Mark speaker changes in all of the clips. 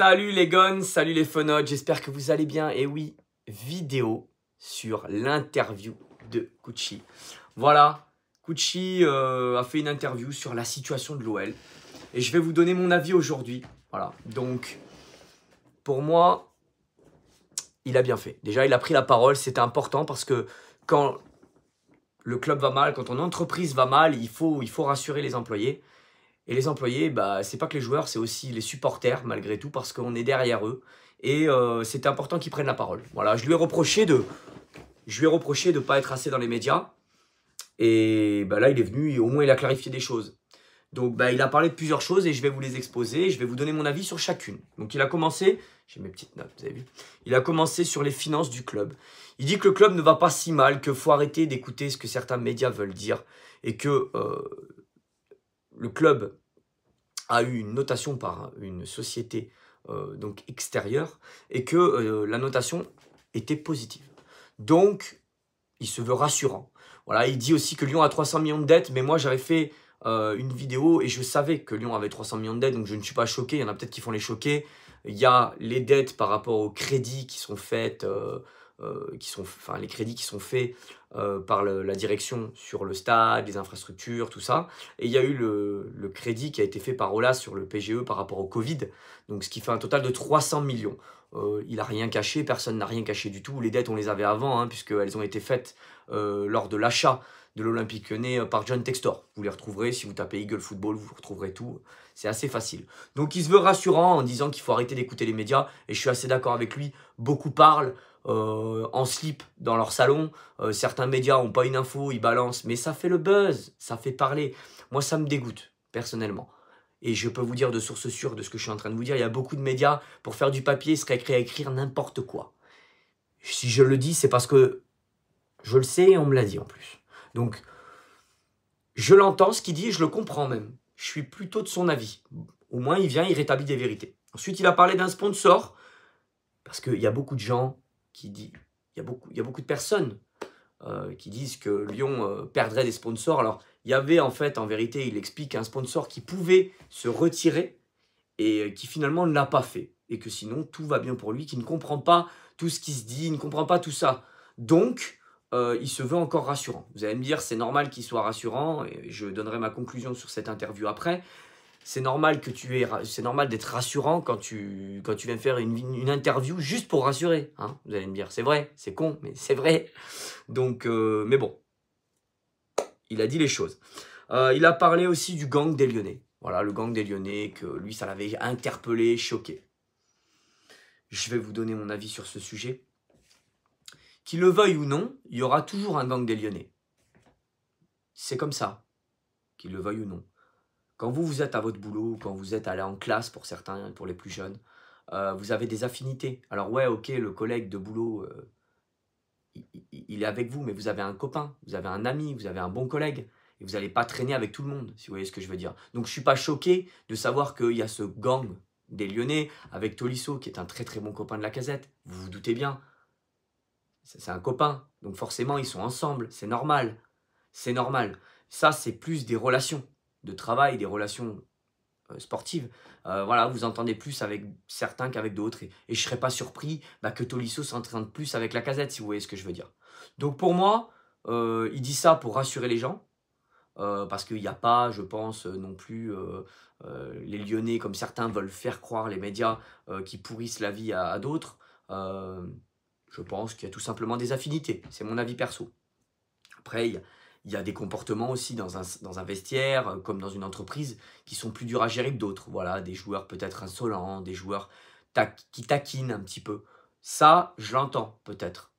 Speaker 1: Salut les gones, salut les phonodes, j'espère que vous allez bien. Et oui, vidéo sur l'interview de Kuchi. Voilà, Kuchi euh, a fait une interview sur la situation de l'OL. Et je vais vous donner mon avis aujourd'hui. Voilà, donc pour moi, il a bien fait. Déjà, il a pris la parole, c'était important parce que quand le club va mal, quand ton entreprise va mal, il faut, il faut rassurer les employés. Et les employés, bah, c'est pas que les joueurs, c'est aussi les supporters malgré tout parce qu'on est derrière eux. Et euh, c'est important qu'ils prennent la parole. Voilà, je lui ai reproché de, je lui reproché de pas être assez dans les médias. Et bah, là, il est venu et au moins il a clarifié des choses. Donc bah, il a parlé de plusieurs choses et je vais vous les exposer. je vais vous donner mon avis sur chacune. Donc il a commencé, j'ai mes petites notes, vous avez vu. Il a commencé sur les finances du club. Il dit que le club ne va pas si mal, que faut arrêter d'écouter ce que certains médias veulent dire et que euh, le club a eu une notation par une société euh, donc extérieure et que euh, la notation était positive. Donc, il se veut rassurant. Voilà, il dit aussi que Lyon a 300 millions de dettes, mais moi j'avais fait euh, une vidéo et je savais que Lyon avait 300 millions de dettes, donc je ne suis pas choqué. Il y en a peut-être qui font les choquer. Il y a les dettes par rapport aux crédits qui sont faites euh, qui sont, les crédits qui sont faits euh, par la direction sur le stade, les infrastructures, tout ça. Et il y a eu le, crédit qui a été fait par OLA sur le PGE par rapport au Covid, donc ce qui fait un total de 300 millions. Euh, il n'a rien caché, personne n'a rien caché du tout. Les dettes, on les avait avant, hein, puisqu'elles ont été faites euh, lors de l'achat de l'Olympique Lyonnais euh, par John Textor. Vous les retrouverez, si vous tapez Eagle Football, vous retrouverez tout. C'est assez facile. Donc il se veut rassurant en disant qu'il faut arrêter d'écouter les médias, et je suis assez d'accord avec lui. Beaucoup parlent en slip dans leur salon. certains médias n'ont pas une info, ils balancent, mais ça fait le buzz, ça fait parler. Moi, ça me dégoûte, personnellement et je peux vous dire de source sûre de ce que je suis en train de vous dire, il y a beaucoup de médias pour faire du papier, se récréer à écrire n'importe quoi. Si je le dis, c'est parce que je le sais et on me l'a dit en plus. Donc, je l'entends ce qu'il dit, je le comprends même. Je suis plutôt de son avis. Au moins, il vient, il rétablit des vérités. Ensuite, il a parlé d'un sponsor, parce qu'il y a beaucoup de gens qui disent, il y a beaucoup, il y beaucoup de personnes euh, qui disent que Lyon euh, perdrait des sponsors. Alors, il y avait en fait, en vérité, il explique un sponsor qui pouvait se retirer et euh, qui finalement ne l'a pas fait. Et que sinon, tout va bien pour lui, qui ne comprend pas tout ce qui se dit, il ne comprend pas tout ça. Donc, euh, il se veut encore rassurant. Vous allez me dire, c'est normal qu'il soit rassurant, et je donnerai ma conclusion sur cette interview après. C'est normal que tu aies, c'est normal d'être rassurant quand tu, quand tu viens faire une, interview juste pour rassurer. Hein, vous allez me dire, c'est vrai, c'est con, mais c'est vrai. Donc, euh, mais bon, il a dit les choses. Euh, il a parlé aussi du gang des Lyonnais. Voilà, le gang des Lyonnais, que lui, ça l'avait interpellé, choqué. Je vais vous donner mon avis sur ce sujet. Qu'il le veuille ou non, il y aura toujours un gang des Lyonnais. C'est comme ça, qu'il le veuille ou non. Quand vous, vous êtes à votre boulot, quand vous êtes allé en classe pour certains, pour les plus jeunes, euh, vous avez des affinités. Alors ouais, ok, le collègue de boulot, euh, il est avec vous, mais vous avez un copain, vous avez un ami, vous avez un bon collègue. Et vous n'allez pas traîner avec tout le monde, si vous voyez ce que je veux dire. Donc je ne suis pas choqué de savoir qu'il y a ce gang des Lyonnais avec Tolisso, qui est un très très bon copain de la casette. Vous vous doutez bien. C'est un copain. Donc forcément, ils sont ensemble. C'est normal. C'est normal. Ça, c'est plus des relations de travail, des relations euh, sportive. Euh, voilà, vous entendez plus avec certains qu'avec d'autres. Et, je serais pas surpris bah, que Tolisso s'entraîne plus avec la casette, si vous voyez ce que je veux dire. Donc pour moi, euh, il dit ça pour rassurer les gens. parce qu'il n'y a pas, je pense, non plus les Lyonnais, comme certains veulent faire croire les médias, qui pourrissent la vie à, à d'autres. je pense qu'il y a tout simplement des affinités. C'est mon avis perso. Après, il y a il y a des comportements aussi dans un, dans un vestiaire, euh, comme dans une entreprise, qui sont plus durs à gérer que d'autres. Voilà, des joueurs peut-être insolents, des joueurs qui taquinent un petit peu. Ça, je l'entends peut-être.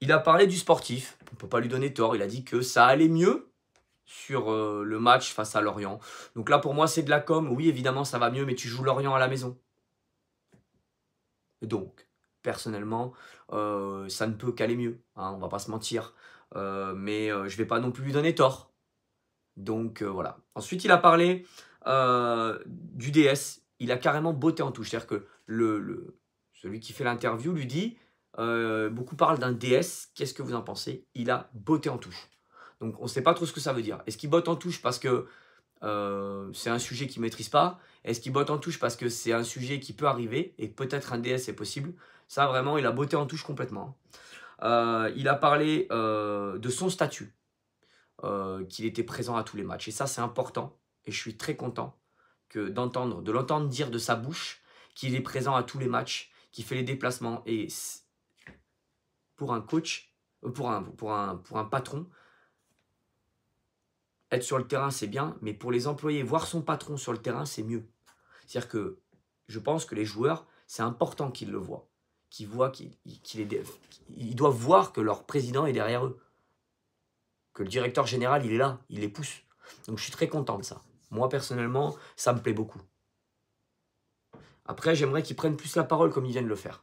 Speaker 1: Il a parlé du sportif. On ne peut pas lui donner tort. Il a dit que ça allait mieux sur euh, le match face à Lorient. Donc là, pour moi, c'est de la com. Oui, évidemment, ça va mieux, mais tu joues Lorient à la maison. Donc, personnellement, euh, ça ne peut qu'aller mieux, hein, on va pas se mentir. Euh, mais euh, je ne vais pas non plus lui donner tort. Donc voilà. Ensuite, il a parlé du DS. Il a carrément botté en touche. C'est-à-dire que le, celui qui fait l'interview lui dit Beaucoup parlent d'un DS, qu'est-ce que vous en pensez Il a botté en touche. Donc on ne sait pas trop ce que ça veut dire. Est-ce qu'il botte en touche parce que euh, c'est un sujet qu'il ne maîtrise pas. Est-ce qu'il botte en touche parce que c'est un sujet qui peut arriver et peut-être un DS est possible Ça, vraiment, il a botté en touche complètement. Euh, il a parlé euh, de son statut, qu'il était présent à tous les matchs. Et ça, c'est important. Et je suis très content que d'entendre, de l'entendre dire de sa bouche qu'il est présent à tous les matchs, qu'il fait les déplacements. Et pour un coach, pour pour un patron, être sur le terrain, c'est bien, mais pour les employés, voir son patron sur le terrain, c'est mieux. C'est-à-dire que je pense que les joueurs, c'est important qu'ils le voient, qu'ils voient qu'ils doivent voir que leur président est derrière eux, que le directeur général, il est là, il les pousse. Donc je suis très content de ça. Moi, personnellement, ça me plaît beaucoup. Après, j'aimerais qu'ils prennent plus la parole comme ils viennent le faire.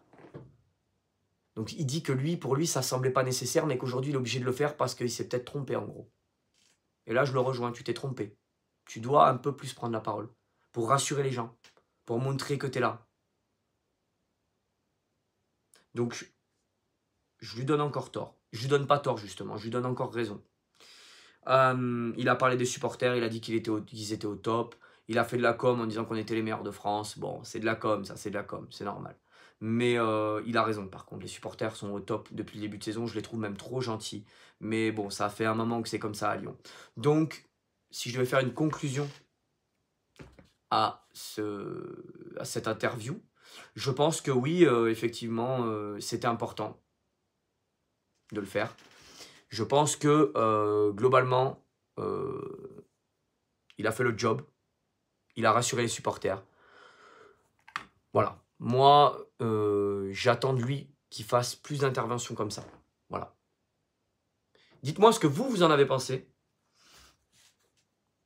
Speaker 1: Donc il dit que lui, pour lui, ça semblait pas nécessaire, mais qu'aujourd'hui, il est obligé de le faire parce qu'il s'est peut-être trompé, en gros. Et là, je le rejoins, tu t'es trompé. Tu dois un peu plus prendre la parole pour rassurer les gens, pour montrer que tu es là. Donc, je lui donne encore tort. Je lui donne pas tort, justement, je lui donne encore raison. Euh, il a parlé des supporters, il a dit qu'ils étaient, au top. Il a fait de la com en disant qu'on était les meilleurs de France. Bon, c'est de la com, ça, c'est de la com, c'est normal. Mais euh, il a raison, par contre. Les supporters sont au top depuis le début de saison. Je les trouve même trop gentils. Mais bon, ça fait un moment que c'est comme ça à Lyon. Donc, si je devais faire une conclusion à, ce, à cette interview, je pense que oui, euh, effectivement, euh, c'était important de le faire. Je pense que globalement, il a fait le job. Il a rassuré les supporters. Voilà. Moi, euh, j'attends de lui qu'il fasse plus d'interventions comme ça. Voilà. Dites-moi ce que vous, vous en avez pensé.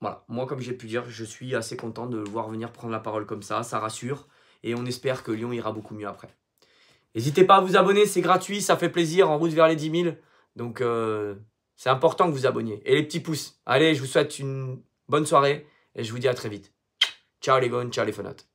Speaker 1: Voilà, moi, comme j'ai pu dire, je suis assez content de le voir venir prendre la parole comme ça, ça rassure, et on espère que Lyon ira beaucoup mieux après. N'hésitez pas à vous abonner, c'est gratuit, ça fait plaisir, en route vers les 10 000. Donc, euh, c'est important que vous abonniez. Et les petits pouces. Allez, je vous souhaite une bonne soirée, et je vous dis à très vite. Ciao les gones, ciao les fenêtres.